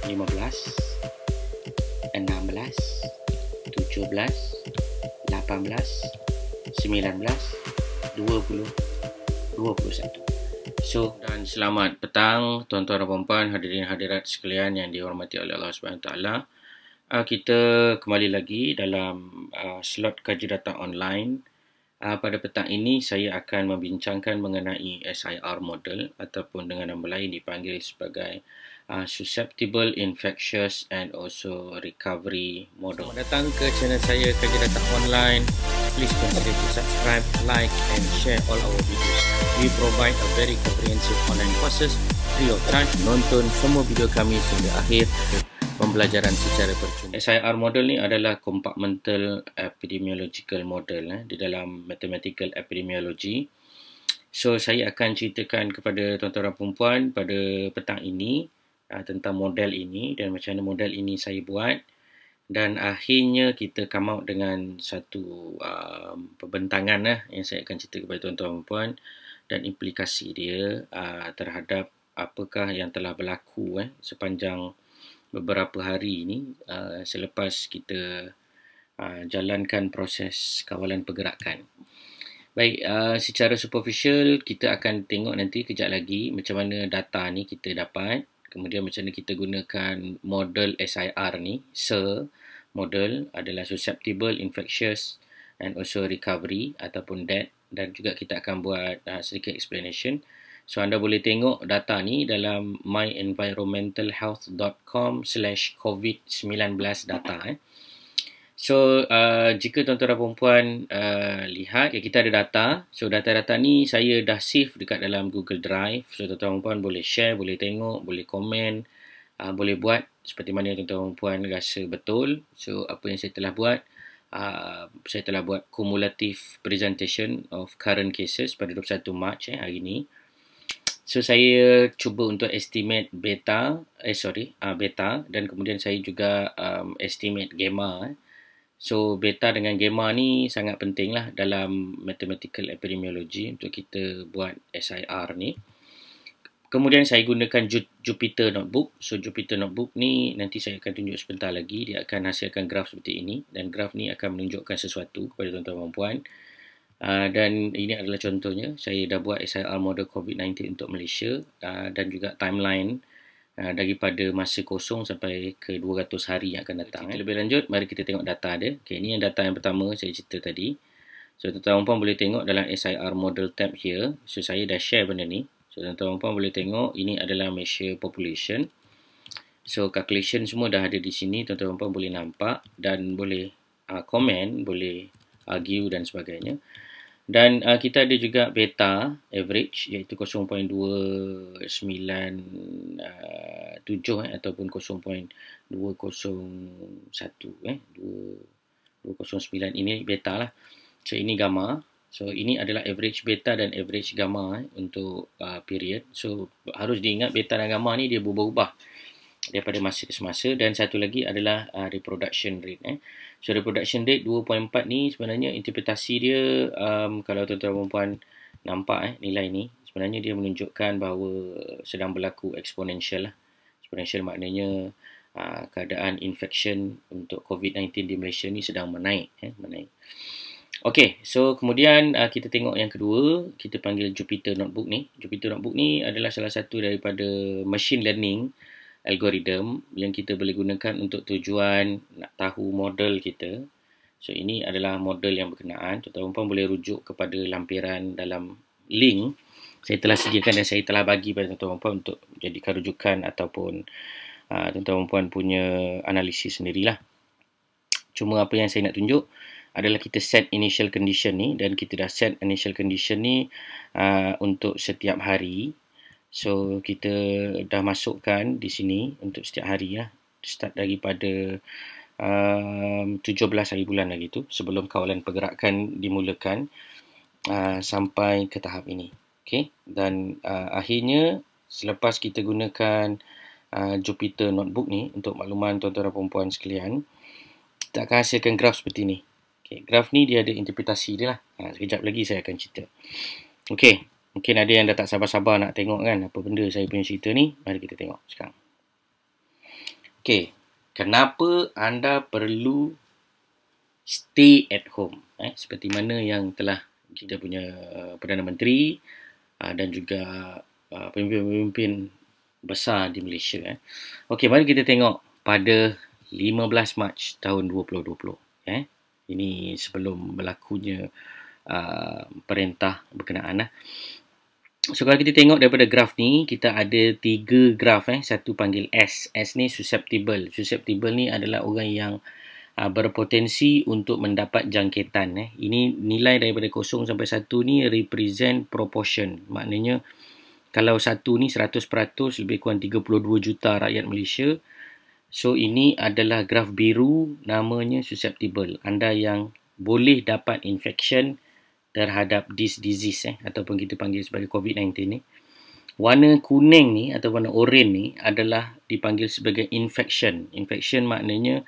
So dan selamat petang tuan-tuan dan puan-puan hadirin hadirat sekalian yang dihormati oleh Allah Subhanahu taala. Ah, kita kembali lagi dalam ah, slot kaji data online. Ah, pada petang ini saya akan membincangkan mengenai SIR model ataupun dengan nama lain dipanggil sebagai uh, susceptible, infectious and also recovery model. Selamat datang ke channel saya Kerja Data Online. Please don't forget to subscribe, like and share all our videos. We provide a very comprehensive online courses free of charge. Nonton semua video kami sehingga akhir pembelajaran secara percuma. SIR model ni adalah compartmental epidemiological model eh, di dalam mathematical epidemiology. So saya akan ceritakan kepada tuan-tuan dan puan pada petang ini uh, tentang model ini dan macam mana model ini saya buat dan akhirnya kita come out dengan satu uh, um, perbentangan lah yang saya akan cerita kepada tuan-tuan dan puan dan implikasi dia uh, terhadap apakah yang telah berlaku eh, sepanjang beberapa hari ini uh, selepas kita uh, jalankan proses kawalan pergerakan. Baik, uh, secara superficial kita akan tengok nanti kejap lagi macam mana data ni kita dapat Kemudian macam mana kita gunakan model SIR ni, SIR e model adalah susceptible, infectious and also recovery ataupun dead dan juga kita akan buat uh, sedikit explanation. So anda boleh tengok data ni dalam myenvironmentalhealth.com slash covid-19 data eh. So, uh, jika tuan-tuan dan perempuan uh, lihat, okay, kita ada data. So, data-data ni saya dah save dekat dalam Google Drive. So, tuan-tuan dan perempuan boleh share, boleh tengok, boleh komen, uh, boleh buat seperti mana tuan-tuan dan perempuan rasa betul. So, apa yang saya telah buat, uh, saya telah buat cumulative presentation of current cases pada 21 Mac eh, hari ni. So, saya cuba untuk estimate beta, eh sorry, uh, beta dan kemudian saya juga um, estimate gamma eh. So beta dengan gamma ni sangat penting lah dalam mathematical epidemiology untuk kita buat SIR ni. Kemudian saya gunakan Jupyter Notebook. So Jupyter Notebook ni nanti saya akan tunjuk sebentar lagi. Dia akan hasilkan graf seperti ini. Dan graf ni akan menunjukkan sesuatu kepada tuan-tuan dan puan. Uh, dan ini adalah contohnya. Saya dah buat SIR model COVID-19 untuk Malaysia. Ah, dan juga timeline. Ah, daripada masa kosong sampai ke 200 hari yang akan datang. Okay, eh. Lebih lanjut, mari kita tengok data dia. Okay, ini yang data yang pertama saya cerita tadi. So, tuan-tuan boleh tengok dalam SIR model tab here. So, saya dah share benda ni. So, tuan-tuan boleh tengok ini adalah measure population. So, calculation semua dah ada di sini. Tuan-tuan boleh nampak dan boleh uh, ah, komen, boleh argue dan sebagainya. Dan uh, kita ada juga beta average iaitu 0.297 eh, ataupun 0.201 eh, 209 ini beta lah. So ini gamma. So ini adalah average beta dan average gamma eh, untuk uh, period. So harus diingat beta dan gamma ni dia berubah-ubah daripada masa ke semasa dan satu lagi adalah uh, reproduction rate eh. So reproduction rate 2.4 ni sebenarnya interpretasi dia um, kalau tuan-tuan perempuan nampak eh, nilai ni sebenarnya dia menunjukkan bahawa sedang berlaku exponential lah. Exponential maknanya uh, keadaan infection untuk COVID-19 di Malaysia ni sedang menaik. Eh, menaik. Okay, so kemudian uh, kita tengok yang kedua, kita panggil Jupyter Notebook ni. Jupyter Notebook ni adalah salah satu daripada machine learning algorithm yang kita boleh gunakan untuk tujuan nak tahu model kita. So ini adalah model yang berkenaan. Contoh perempuan boleh rujuk kepada lampiran dalam link. Saya telah sediakan dan saya telah bagi pada tuan-tuan perempuan untuk jadikan rujukan ataupun uh, tuan-tuan perempuan punya analisis sendirilah. Cuma apa yang saya nak tunjuk adalah kita set initial condition ni dan kita dah set initial condition ni uh, untuk setiap hari So kita dah masukkan di sini untuk setiap hari ya. Start daripada um, 17 hari bulan lagi tu sebelum kawalan pergerakan dimulakan uh, sampai ke tahap ini. Okay. Dan uh, akhirnya selepas kita gunakan uh, Jupiter Notebook ni untuk makluman tuan-tuan dan perempuan sekalian kita akan hasilkan graf seperti ni. Okay. Graf ni dia ada interpretasi dia lah. Uh, sekejap lagi saya akan cerita. Okay. Mungkin ada yang dah tak sabar-sabar nak tengok kan apa benda saya punya cerita ni. Mari kita tengok sekarang. Okay. Kenapa anda perlu stay at home? Eh, seperti mana yang telah kita punya uh, Perdana Menteri uh, dan juga uh, pemimpin-pemimpin besar di Malaysia. Eh. Okay, mari kita tengok pada 15 Mac tahun 2020. Eh. Ini sebelum berlakunya uh, perintah berkenaan. Eh. So kalau kita tengok daripada graf ni, kita ada tiga graf eh. Satu panggil S. S ni susceptible. Susceptible ni adalah orang yang aa, ah, berpotensi untuk mendapat jangkitan eh. Ini nilai daripada kosong sampai satu ni represent proportion. Maknanya kalau satu ni 100% lebih kurang 32 juta rakyat Malaysia. So ini adalah graf biru namanya susceptible. Anda yang boleh dapat infection terhadap this disease eh ataupun kita panggil sebagai COVID-19 ni. Warna kuning ni atau warna oranye ni adalah dipanggil sebagai infection. Infection maknanya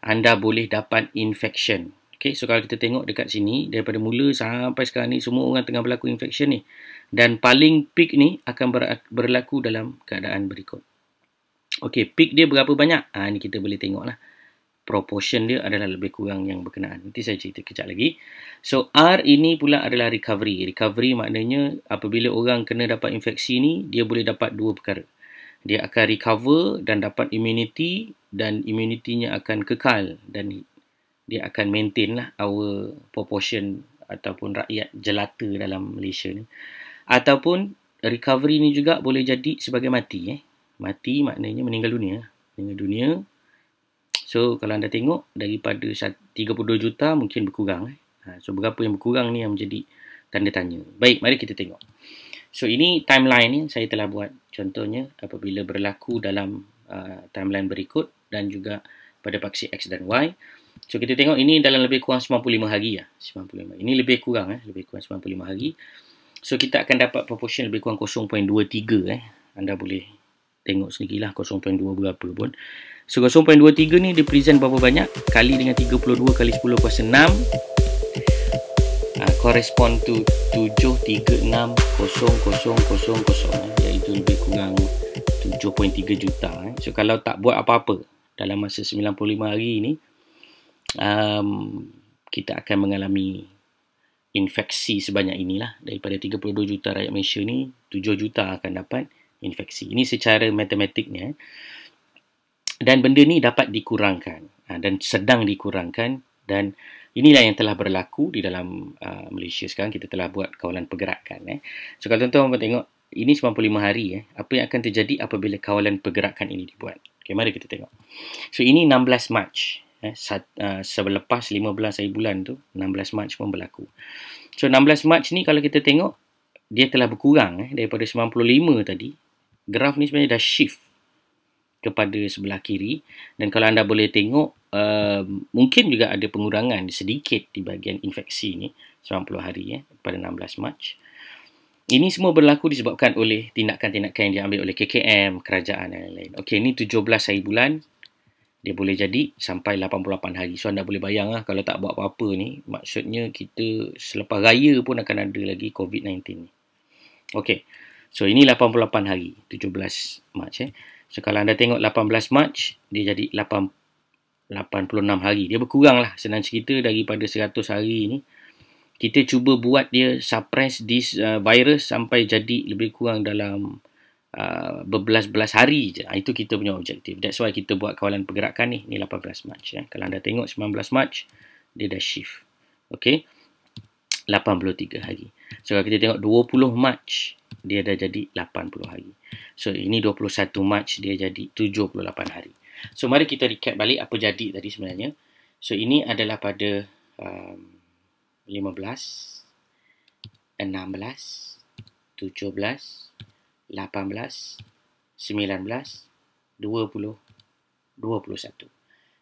anda boleh dapat infection. Okay, so kalau kita tengok dekat sini, daripada mula sampai sekarang ni, semua orang tengah berlaku infection ni. Dan paling peak ni akan berlaku dalam keadaan berikut. Okay, peak dia berapa banyak? Ha, ah, ni kita boleh tengok lah proportion dia adalah lebih kurang yang berkenaan. Nanti saya cerita kejap lagi. So R ini pula adalah recovery. Recovery maknanya apabila orang kena dapat infeksi ni, dia boleh dapat dua perkara. Dia akan recover dan dapat immunity dan immunitynya akan kekal dan dia akan maintain lah our proportion ataupun rakyat jelata dalam Malaysia ni. Ataupun recovery ni juga boleh jadi sebagai mati eh. Mati maknanya meninggal dunia. Meninggal dunia So kalau anda tengok daripada 32 juta mungkin berkurang. Eh. Ha, so berapa yang berkurang ni yang menjadi tanda tanya. Baik, mari kita tengok. So ini timeline ni saya telah buat. Contohnya apabila berlaku dalam uh, timeline berikut dan juga pada paksi X dan Y. So kita tengok ini dalam lebih kurang 95 hari ya. 95. Ini lebih kurang eh, lebih kurang 95 hari. So kita akan dapat proportion lebih kurang 0.23 eh. Anda boleh tengok sendirilah 0.2 berapa pun so 0.23 ni dia present berapa banyak kali dengan 32 kali 10 kuasa 6 uh, ha, correspond to 736000 iaitu lebih kurang 7.3 juta eh. so kalau tak buat apa-apa dalam masa 95 hari ni um, kita akan mengalami infeksi sebanyak inilah daripada 32 juta rakyat Malaysia ni 7 juta akan dapat infeksi. Ini secara matematiknya. Dan benda ni dapat dikurangkan ha, dan sedang dikurangkan dan inilah yang telah berlaku di dalam uh, Malaysia sekarang. Kita telah buat kawalan pergerakan. Eh. So kalau tuan-tuan mau tengok, ini 95 hari. Eh. Apa yang akan terjadi apabila kawalan pergerakan ini dibuat? Okay, mari kita tengok. So ini 16 Mac. Eh. Uh, selepas 15 hari bulan tu, 16 Mac pun berlaku. So 16 Mac ni kalau kita tengok, dia telah berkurang eh, daripada 95 tadi graf ni sebenarnya dah shift kepada sebelah kiri dan kalau anda boleh tengok uh, mungkin juga ada pengurangan sedikit di bahagian infeksi ni 90 hari eh, pada 16 Mac ini semua berlaku disebabkan oleh tindakan-tindakan yang diambil oleh KKM, kerajaan dan lain-lain. Okey, ini 17 hari bulan. Dia boleh jadi sampai 88 hari. So, anda boleh bayang lah kalau tak buat apa-apa ni. Maksudnya, kita selepas raya pun akan ada lagi COVID-19 ni. Okey. So ini 88 hari, 17 Mac eh. So kalau anda tengok 18 Mac, dia jadi 8, 86 hari. Dia berkurang lah senang cerita daripada 100 hari ni. Kita cuba buat dia suppress this uh, virus sampai jadi lebih kurang dalam uh, berbelas-belas hari je. Ah, itu kita punya objektif. That's why kita buat kawalan pergerakan ni. Ni 18 march. Eh. Kalau anda tengok 19 march, dia dah shift. Okay. 83 hari. So kalau kita tengok 20 march dia dah jadi 80 hari. So ini 21 March dia jadi 78 hari. So mari kita recap balik apa jadi tadi sebenarnya. So ini adalah pada um, 15 16 17, 18, 19, 20, 21.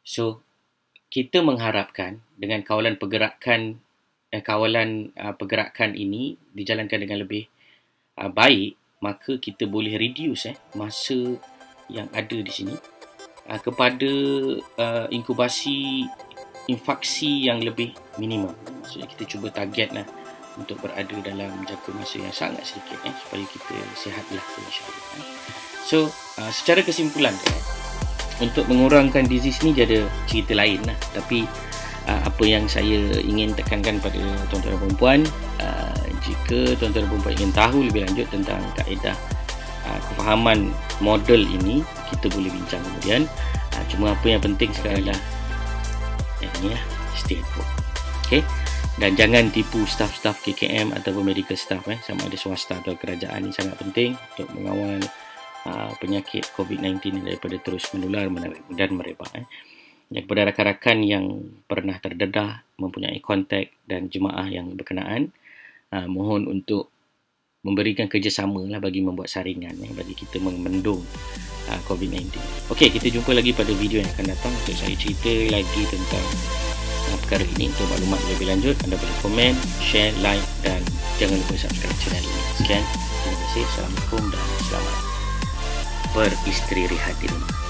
So, kita mengharapkan dengan kawalan pergerakan eh, kawalan uh, pergerakan ini dijalankan dengan lebih uh, baik maka kita boleh reduce eh masa yang ada di sini uh, kepada uh, inkubasi infaksi yang lebih minimal maksudnya kita cuba target targetlah untuk berada dalam jangka masa yang sangat sedikit eh supaya kita sihatlah insyaallah eh. so uh, secara kesimpulan eh, untuk mengurangkan disease ni jadi cerita lain lah tapi uh, apa yang saya ingin tekankan pada tuan-tuan dan uh, jika tuan-tuan dan ingin tahu lebih lanjut tentang kaedah uh, kefahaman model ini kita boleh bincang kemudian ah, cuma apa yang penting sekarang adalah yang ini lah stay at work okay? dan jangan tipu staff-staff KKM ataupun medical staff eh, sama ada swasta atau kerajaan ini sangat penting untuk mengawal uh, penyakit COVID-19 daripada terus menular dan merebak eh. Yang kepada rakan-rakan yang pernah terdedah, mempunyai kontak dan jemaah yang berkenaan, uh, mohon untuk memberikan kerjasama lah bagi membuat saringan eh, bagi kita mengendung uh, ha, COVID-19. Okey, kita jumpa lagi pada video yang akan datang untuk saya cerita lagi tentang uh, perkara ini. Untuk maklumat lebih lanjut, anda boleh komen, share, like dan jangan lupa subscribe channel ini. Sekian, terima kasih. Assalamualaikum dan selamat beristri rehat di rumah.